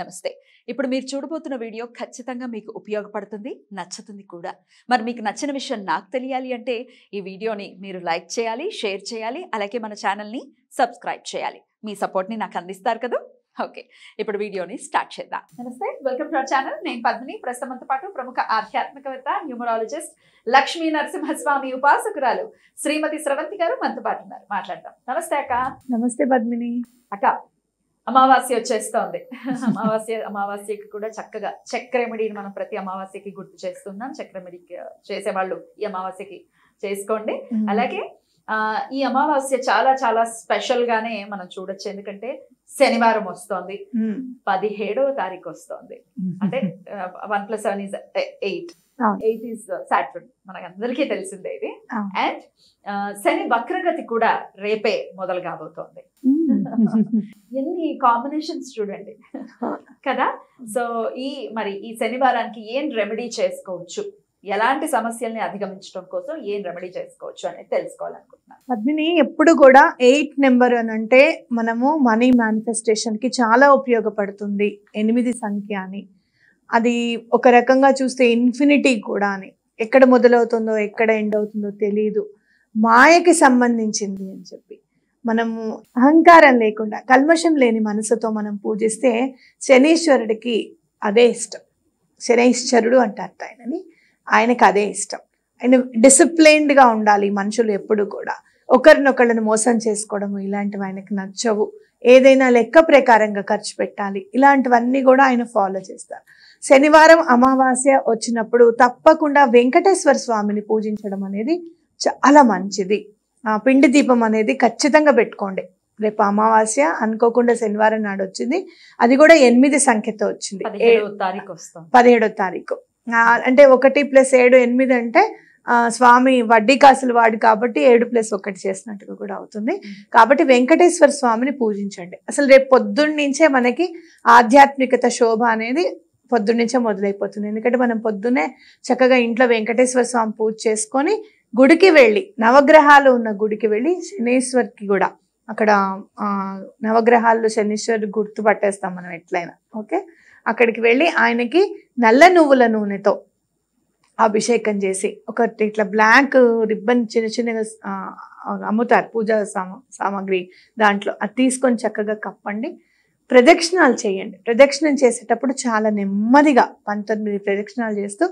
నమస్తే ఇప్పుడు మీరు చూడబోతున్న వీడియో ఖచ్చితంగా మీకు ఉపయోగపడుతుంది నచ్చుతుంది కూడా మరి మీకు నచ్చిన విషయం నాకు తెలియాలి అంటే ఈ వీడియోని మీరు లైక్ చేయాలి షేర్ చేయాలి అలాగే మన ఛానల్ని సబ్స్క్రైబ్ చేయాలి మీ సపోర్ట్ని నాకు అందిస్తారు కదా ఓకే ఇప్పుడు వీడియోని స్టార్ట్ చేద్దాం నమస్తే వెల్కమ్ టు అవర్ ఛానల్ నేను పద్మిని ప్రస్తుతంతో పాటు ప్రముఖ ఆధ్యాత్మికవేత్త న్యూమరాలజిస్ట్ లక్ష్మీ నరసింహస్వామి ఉపాసకురాలు శ్రీమతి స్రవంతి గారు మనతో పాటు ఉన్నారు మాట్లాడదాం నమస్తే అక్క నమస్తే పద్మిని అక్క అమావాస్య వచ్చేస్తోంది అమావాస్య అమావాస్యకి కూడా చక్కగా చక్ర రెమెడీని మనం ప్రతి అమావాస్యకి గుర్తు చేస్తున్నాం చక్ర చేసేవాళ్ళు ఈ అమావాస్యకి చేసుకోండి అలాగే ఈ అమావాస్య చాలా చాలా స్పెషల్ గానే మనం చూడొచ్చు ఎందుకంటే శనివారం వస్తోంది పదిహేడవ తారీఖు వస్తోంది అంటే one plus seven is eight eight is మనకి అందరికీ తెలిసిందే ఇది అండ్ శని వక్రగతి కూడా రేపే మొదలు కాబోతోంది ఎన్ని కాంబినేషన్స్ చూడండి కదా సో ఈ మరి ఈ శనివారానికి ఏం రెమెడీ చేసుకోవచ్చు ఎలాంటి సమస్యల్ని అధిగమించడం కోసం ఏం రెమెడీ చేసుకోవచ్చు అనేది తెలుసుకోవాలనుకుంటున్నాను పద్మిని ఎప్పుడు కూడా ఎయిట్ నెంబర్ అని అంటే మనము మనీ కి చాలా ఉపయోగపడుతుంది ఎనిమిది సంఖ్య అని అది ఒక రకంగా చూస్తే ఇన్ఫినిటీ కూడా అని ఎక్కడ మొదలవుతుందో ఎక్కడ ఎండ్ అవుతుందో తెలియదు మాయకి సంబంధించింది అని చెప్పి మనము అహంకారం లేకుండా కల్మషం లేని మనసుతో మనం పూజిస్తే శనీశ్వరుడికి అదే ఇష్టం శనైశ్వరుడు అంటారు ఆయనని ఆయనకు అదే ఇష్టం ఆయన డిసిప్లైన్డ్గా ఉండాలి మనుషులు ఎప్పుడు కూడా ఒకరినొకళ్ళని మోసం చేసుకోవడము ఇలాంటివి ఆయనకు నచ్చవు ఏదైనా లెక్క ప్రకారంగా ఖర్చు పెట్టాలి ఇలాంటివన్నీ కూడా ఆయన ఫాలో చేస్తారు శనివారం అమావాస్య వచ్చినప్పుడు తప్పకుండా వెంకటేశ్వర స్వామిని పూజించడం అనేది చాలా మంచిది పిండి దీపం అనేది ఖచ్చితంగా పెట్టుకోండి రేపు అమావాస్య అనుకోకుండా శనివారం నాడు వచ్చింది అది కూడా ఎనిమిది సంఖ్యతో వచ్చింది పదిహేడో తారీఖు అంటే ఒకటి ప్లస్ ఏడు ఎనిమిది అంటే స్వామి వడ్డీ కాసులు వాడు కాబట్టి ఏడు ప్లస్ ఒకటి చేసినట్టుగా కూడా అవుతుంది కాబట్టి వెంకటేశ్వర స్వామిని పూజించండి అసలు రేపు పొద్దున్నుంచే మనకి ఆధ్యాత్మికత శోభ అనేది పొద్దున్నుంచే మొదలైపోతుంది ఎందుకంటే మనం పొద్దున్నే చక్కగా ఇంట్లో వెంకటేశ్వర స్వామి పూజ చేసుకొని గుడికి వెళ్ళి నవగ్రహాలు ఉన్న గుడికి వెళ్ళి శనీశ్వరికి కూడా అక్కడ నవగ్రహాల్లో శనీశ్వర్ గుర్తు పట్టేస్తాం మనం ఎట్లయినా ఓకే అక్కడికి వెళ్ళి ఆయనకి నల్ల నువ్వుల నూనెతో అభిషేకం చేసి ఒక ఇట్లా బ్లాక్ రిబ్బన్ చిన్న చిన్నగా అమ్ముతారు పూజా సామ సామాగ్రి దాంట్లో అది తీసుకొని చక్కగా కప్పండి ప్రదక్షిణాలు చేయండి ప్రదక్షిణం చేసేటప్పుడు చాలా నెమ్మదిగా పంతొమ్మిది ప్రదక్షిణాలు చేస్తూ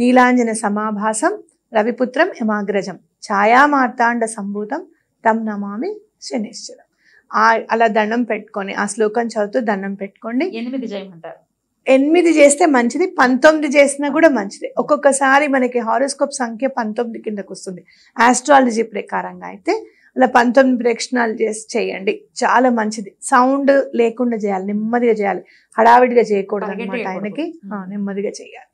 నీలాంజన సమాభాసం రవిపుత్రం యమాగ్రజం ఛాయామార్తాండ సంభూతం తమ్ నమామి శనిశ్చరం అలా దండం పెట్టుకొని ఆ శ్లోకం చదువుతూ దండం పెట్టుకోండి ఎనిమిది చేయమంటారు ఎనిమిది చేస్తే మంచిది పంతొమ్మిది చేసినా కూడా మంచిది ఒక్కొక్కసారి మనకి హారోస్కోప్ సంఖ్య పంతొమ్మిది కిందకు వస్తుంది ఆస్ట్రాలజీ ప్రకారంగా అయితే అలా పంతొమ్మిది ప్రేక్షణాలు చేసి చేయండి చాలా మంచిది సౌండ్ లేకుండా చేయాలి నెమ్మదిగా చేయాలి హడావిడిగా చేయకూడదు అనమాట ఆయనకి నెమ్మదిగా చేయాలి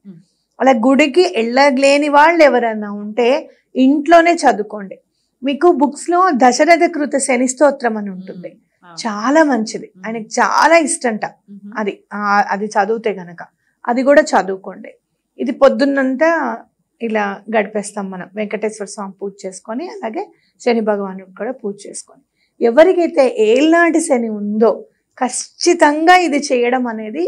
అలా గుడికి వెళ్ళలేని వాళ్ళు ఎవరన్నా ఉంటే ఇంట్లోనే చదువుకోండి మీకు బుక్స్లో దశరథ కృత శని స్తోత్రం అని ఉంటుంది చాలా మంచిది ఆయనకి చాలా ఇష్టంట అది అది చదివితే గనక అది కూడా చదువుకోండి ఇది పొద్దున్నంతా ఇలా గడిపేస్తాం మనం వెంకటేశ్వర స్వామి పూజ చేసుకొని అలాగే శని భగవాను కూడా పూజ చేసుకొని ఎవరికైతే ఏల్నాటి శని ఉందో ఖచ్చితంగా ఇది చేయడం అనేది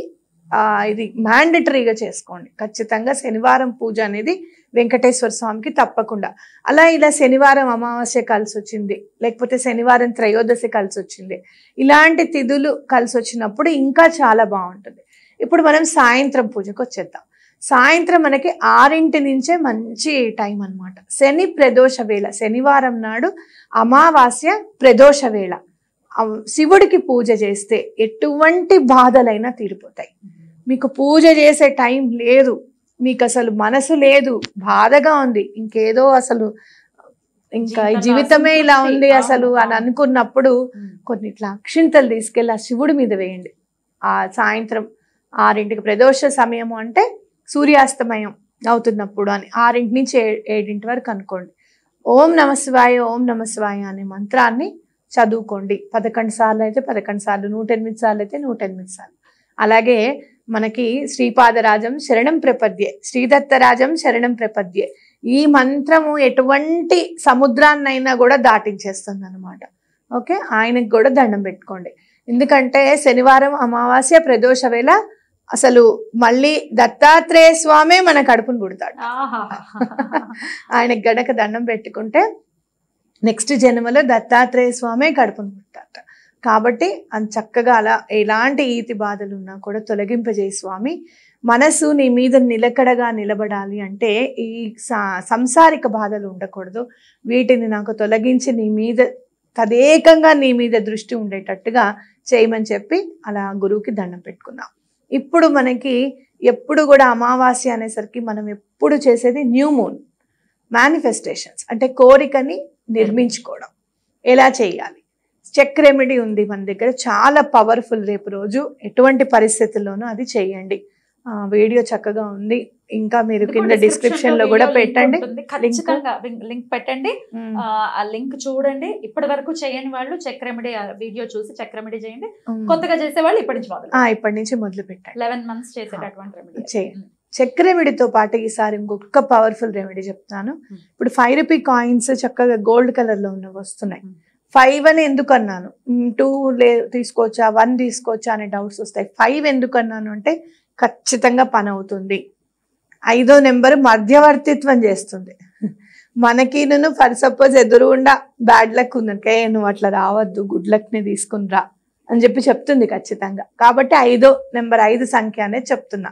ఇది మ్యాండటరీగా చేసుకోండి ఖచ్చితంగా శనివారం పూజ అనేది వెంకటేశ్వర స్వామికి తప్పకుండా అలా ఇలా శనివారం అమావాస్య కలిసి వచ్చింది లేకపోతే శనివారం త్రయోదశి కలిసి వచ్చింది ఇలాంటి తిథులు కలిసి వచ్చినప్పుడు ఇంకా చాలా బాగుంటుంది ఇప్పుడు మనం సాయంత్రం పూజకు వచ్చేద్దాం సాయంత్రం మనకి ఆరింటి నుంచే మంచి టైం అనమాట శని ప్రదోష వేళ శనివారం నాడు అమావాస్య ప్రదోష వేళ శివుడికి పూజ చేస్తే ఎటువంటి బాధలైనా తీరిపోతాయి మీకు పూజ చేసే టైం లేదు మీకు అసలు మనసు లేదు బాధగా ఉంది ఇంకేదో అసలు ఇంకా ఈ జీవితమే ఇలా ఉంది అసలు అని అనుకున్నప్పుడు కొన్ని ఇట్లా అక్షింతలు తీసుకెళ్ళి ఆ శివుడి మీద వేయండి ఆ సాయంత్రం ఆరింటికి ప్రదోష సమయము అంటే సూర్యాస్తమయం అవుతున్నప్పుడు అని ఆరింటి నుంచి ఏడింటి వరకు అనుకోండి ఓం నమస్వాయ ఓం నమస్వాయ అనే మంత్రాన్ని చదువుకోండి పదకొండు సార్లు అయితే పదకొండు సార్లు నూట ఎనిమిది సార్లు అయితే నూట ఎనిమిది సార్లు అలాగే మనకి శ్రీపాదరాజం శరణం ప్రపద్యే శ్రీదత్తరాజం శరణం ప్రపద్యే ఈ మంత్రము ఎటువంటి సముద్రాన్నైనా కూడా దాటించేస్తుంది అనమాట ఓకే ఆయనకు కూడా దండం పెట్టుకోండి ఎందుకంటే శనివారం అమావాస్య ప్రదోష వేళ అసలు మళ్ళీ దత్తాత్రేయ స్వామే మన కడుపును కుడతాడు ఆయనకు గడక దండం పెట్టుకుంటే నెక్స్ట్ జన్మలో దత్తాత్రేయ స్వామే కడుపును కుడతాడు కాబట్టి అంత చక్కగా అలా ఎలాంటి ఈతి బాధలు ఉన్నా కూడా తొలగింపజేయి స్వామి మనసు నీ మీద నిలకడగా నిలబడాలి అంటే ఈ సంసారిక బాధలు ఉండకూడదు వీటిని నాకు తొలగించి నీ మీద తదేకంగా నీ మీద దృష్టి ఉండేటట్టుగా చేయమని చెప్పి అలా గురువుకి దండం పెట్టుకున్నాం ఇప్పుడు మనకి ఎప్పుడు కూడా అమావాస్య అనేసరికి మనం ఎప్పుడు చేసేది న్యూ మూన్ మేనిఫెస్టేషన్స్ అంటే కోరికని నిర్మించుకోవడం ఎలా చేయాలి చెక్ రెమెడీ ఉంది మన దగ్గర చాలా పవర్ఫుల్ రేపు రోజు ఎటువంటి పరిస్థితుల్లోనూ అది చేయండి వీడియో చక్కగా ఉంది ఇంకా మీరు కింద డిస్క్రిప్షన్ లో కూడా పెట్టండి ఖచ్చితంగా లింక్ పెట్టండి ఆ లింక్ చూడండి ఇప్పటి వరకు చేయని వాళ్ళు చక్రమిడి వీడియో చూసి చక్రమిడి రెమెడీ చేయండి కొత్తగా చేసే వాళ్ళు ఇప్పటి నుంచి మొదలు ఇప్పటి నుంచి మొదలు పెట్టండి లెవెన్ మంత్స్ చేసేటటువంటి రెమెడీ చేయండి చక్రమిడితో పాటు ఈసారి ఇంకొక పవర్ఫుల్ రెమెడీ చెప్తాను ఇప్పుడు ఫైవ్ రూపీ కాయిన్స్ చక్కగా గోల్డ్ కలర్ లో ఉన్నవి వస్తున్నాయి ఫైవ్ అని ఎందుకు అన్నాను టూ లే తీసుకోవచ్చా వన్ తీసుకోవచ్చా అనే డౌట్స్ వస్తాయి ఫైవ్ ఎందుకు అన్నాను అంటే ఖచ్చితంగా పని అవుతుంది ఐదో నెంబర్ మధ్యవర్తిత్వం చేస్తుంది మనకి నేను ఫర్ సపోజ్ ఎదురుగుండా బ్యాడ్ లక్ ఉందనుకే నువ్వు అట్లా రావద్దు గుడ్ లక్ని తీసుకుని రా అని చెప్పి చెప్తుంది ఖచ్చితంగా కాబట్టి ఐదో నెంబర్ ఐదు సంఖ్య అనేది చెప్తున్నా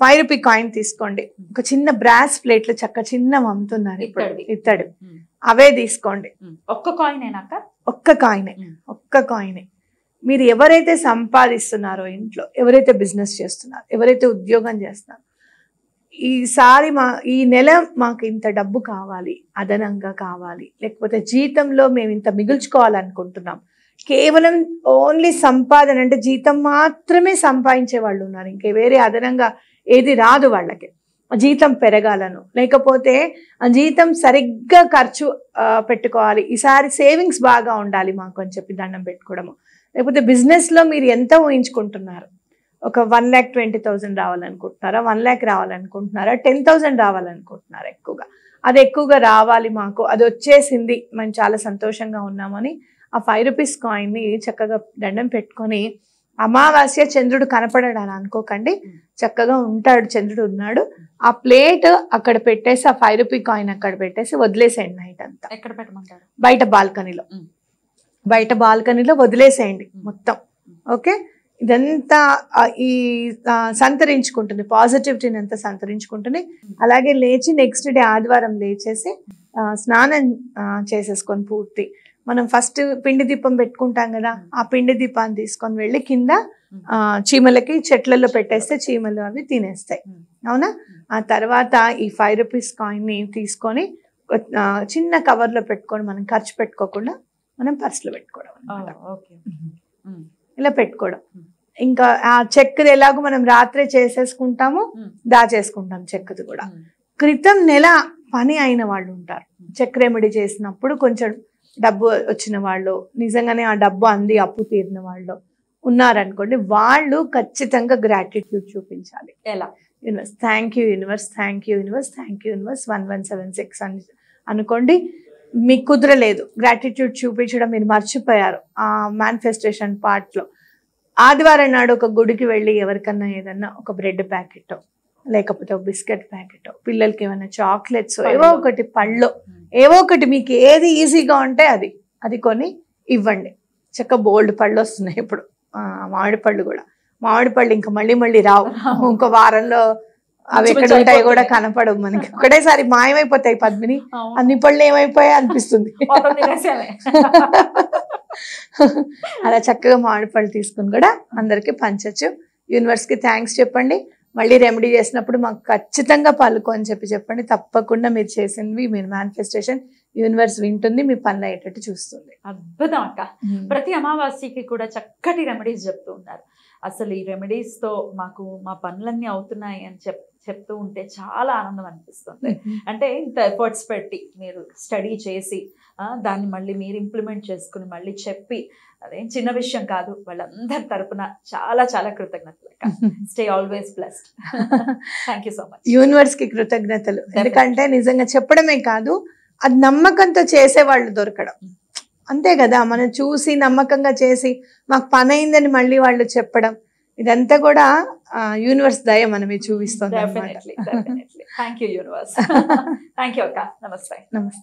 ఫైవ్ రూపీ కాయిన్ తీసుకోండి hmm. ఒక చిన్న బ్రాస్ ప్లేట్ లో చక్క చిన్న అమ్ముతున్నారు ఇత్తడు hmm. అవే తీసుకోండి hmm. ఒక్క కాయినేనాక ఒక్క కాయినే ఒక్క కాయినే మీరు ఎవరైతే సంపాదిస్తున్నారో ఇంట్లో ఎవరైతే బిజినెస్ చేస్తున్నారో ఎవరైతే ఉద్యోగం చేస్తున్నారో ఈసారి మా ఈ నెల మాకు ఇంత డబ్బు కావాలి అదనంగా కావాలి లేకపోతే జీతంలో మేము ఇంత మిగుల్చుకోవాలనుకుంటున్నాం కేవలం ఓన్లీ సంపాదన అంటే జీతం మాత్రమే సంపాదించే వాళ్ళు ఉన్నారు ఇంకే వేరే అదనంగా ఏది రాదు వాళ్ళకి జీతం పెరగాలను లేకపోతే జీతం సరిగ్గా ఖర్చు పెట్టుకోవాలి ఈసారి సేవింగ్స్ బాగా ఉండాలి మాకు అని చెప్పి దండం పెట్టుకోవడము లేకపోతే బిజినెస్లో మీరు ఎంత ఊహించుకుంటున్నారు ఒక వన్ ల్యాక్ ట్వంటీ థౌజండ్ రావాలనుకుంటున్నారా వన్ ల్యాక్ రావాలనుకుంటున్నారా టెన్ థౌజండ్ రావాలనుకుంటున్నారా ఎక్కువగా అది ఎక్కువగా రావాలి మాకు అది వచ్చేసింది మేము చాలా సంతోషంగా ఉన్నామని ఆ ఫైవ్ రూపీస్ కాయిన్ని చక్కగా దండం పెట్టుకొని అమావాస్య చంద్రుడు అని అనుకోకండి చక్కగా ఉంటాడు చంద్రుడు ఉన్నాడు ఆ ప్లేట్ అక్కడ పెట్టేసి ఆ ఫైవ్ రూపీ కాయిన్ అక్కడ పెట్టేసి వదిలేసేయండి నైట్ అంతా ఎక్కడ పెట్టమంటారు బయట బాల్కనీలో బయట బాల్కనీలో వదిలేసేయండి మొత్తం ఓకే ఇదంతా ఈ సంతరించుకుంటుంది పాజిటివిటీని అంతా సంతరించుకుంటుంది అలాగే లేచి నెక్స్ట్ డే ఆదివారం లేచేసి స్నానం చేసేసుకొని పూర్తి మనం ఫస్ట్ పిండి దీపం పెట్టుకుంటాం కదా ఆ పిండి దీపాన్ని తీసుకొని వెళ్ళి కింద చీమలకి చెట్లలో పెట్టేస్తే చీమలు అవి తినేస్తాయి అవునా ఆ తర్వాత ఈ ఫైవ్ రూపీస్ కాయిన్ని తీసుకొని చిన్న కవర్లో పెట్టుకొని మనం ఖర్చు పెట్టుకోకుండా మనం పర్సులో పెట్టుకోవడం ఇలా పెట్టుకోవడం ఇంకా ఆ చెక్కది ఎలాగో మనం రాత్రే చేసేసుకుంటాము దాచేసుకుంటాం చెక్కుది కూడా క్రితం నెల పని అయిన వాళ్ళు ఉంటారు చెక్ రెమెడీ చేసినప్పుడు కొంచెం డబ్బు వచ్చిన వాళ్ళు నిజంగానే ఆ డబ్బు అంది అప్పు తీరిన వాళ్ళు ఉన్నారనుకోండి వాళ్ళు ఖచ్చితంగా గ్రాటిట్యూడ్ చూపించాలి ఎలా universe thank you universe thank you universe thank you universe one one seven six అని అనుకోండి మీకు కుదరలేదు గ్రాటిట్యూడ్ చూపించడం మీరు మర్చిపోయారు ఆ మేనిఫెస్టేషన్ పార్ట్లో ఆదివారం నాడు ఒక గుడికి వెళ్ళి ఎవరికన్నా ఏదన్నా ఒక బ్రెడ్ ప్యాకెట్ లేకపోతే ఒక బిస్కెట్ ప్యాకెట్ పిల్లలకి ఏమైనా చాక్లెట్స్ ఏవో ఒకటి పళ్ళు ఏవో ఒకటి మీకు ఏది ఈజీగా ఉంటే అది అది కొని ఇవ్వండి చక్క బోల్డ్ పళ్ళు వస్తున్నాయి ఇప్పుడు మామిడి పళ్ళు కూడా మామిడి పళ్ళు ఇంకా మళ్ళీ మళ్ళీ రావు ఇంకో వారంలో అవి ఎక్కడ ఉంటాయి కూడా కనపడవు మనకి ఒకటేసారి మాయమైపోతాయి పద్మిని అన్ని పళ్ళు ఏమైపోయాయి అనిపిస్తుంది అలా చక్కగా మామిడి పళ్ళు తీసుకుని కూడా అందరికి పంచచ్చు యూనివర్స్కి థ్యాంక్స్ చెప్పండి మళ్ళీ రెమెడీ చేసినప్పుడు మాకు ఖచ్చితంగా పలుకు అని చెప్పి చెప్పండి తప్పకుండా మీరు చేసినవి మీరు మేనిఫెస్టేషన్ యూనివర్స్ వింటుంది మీ పనులు అయ్యేటట్టు చూస్తుంది అద్భుతం అక్క ప్రతి అమావాస్యకి కూడా చక్కటి రెమెడీస్ చెప్తూ ఉన్నారు అసలు ఈ రెమెడీస్తో మాకు మా పనులన్నీ అవుతున్నాయి అని చెప్ చెప్తూ ఉంటే చాలా ఆనందం అనిపిస్తుంది అంటే ఇంత ఎఫర్ట్స్ పెట్టి మీరు స్టడీ చేసి దాన్ని మళ్ళీ మీరు ఇంప్లిమెంట్ చేసుకుని మళ్ళీ చెప్పి అదేం చిన్న విషయం కాదు వాళ్ళందరి తరపున చాలా చాలా కృతజ్ఞతలు stay always blessed thank so much universe కి కృతజ్ఞతలు ఎందుకంటే నిజంగా చెప్పడమే కాదు అది నమ్మకంతో చేసే వాళ్ళు దొరకడం అంతే కదా మనం చూసి నమ్మకంగా చేసి మాకు పని అయిందని మళ్ళీ వాళ్ళు చెప్పడం ఇదంతా కూడా యూనివర్స్ దయ మనమే చూపిస్తుంది thank you universe thank you నమస్తే నమస్తే